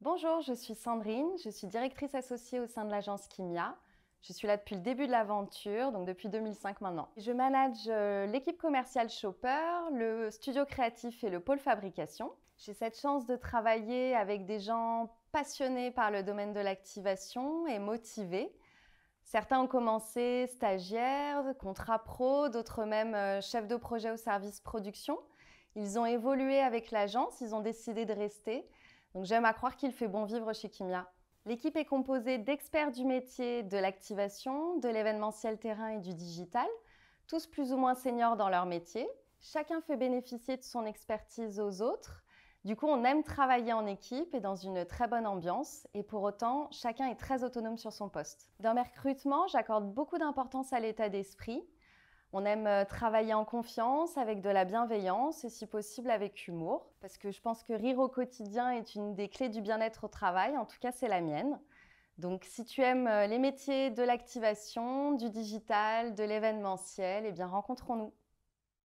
Bonjour, je suis Sandrine, je suis directrice associée au sein de l'agence Kimia. Je suis là depuis le début de l'aventure, donc depuis 2005 maintenant. Je manage euh, l'équipe commerciale Shopper, le studio créatif et le pôle fabrication. J'ai cette chance de travailler avec des gens passionnés par le domaine de l'activation et motivés. Certains ont commencé stagiaires, contrats pro, d'autres même euh, chefs de projet au service production. Ils ont évolué avec l'agence, ils ont décidé de rester. Donc j'aime à croire qu'il fait bon vivre chez Kimia. L'équipe est composée d'experts du métier de l'activation, de l'événementiel terrain et du digital, tous plus ou moins seniors dans leur métier. Chacun fait bénéficier de son expertise aux autres. Du coup, on aime travailler en équipe et dans une très bonne ambiance, et pour autant, chacun est très autonome sur son poste. Dans mes recrutements, j'accorde beaucoup d'importance à l'état d'esprit, on aime euh, travailler en confiance, avec de la bienveillance et si possible avec humour, parce que je pense que rire au quotidien est une des clés du bien-être au travail, en tout cas c'est la mienne. Donc si tu aimes euh, les métiers de l'activation, du digital, de l'événementiel, eh bien rencontrons-nous.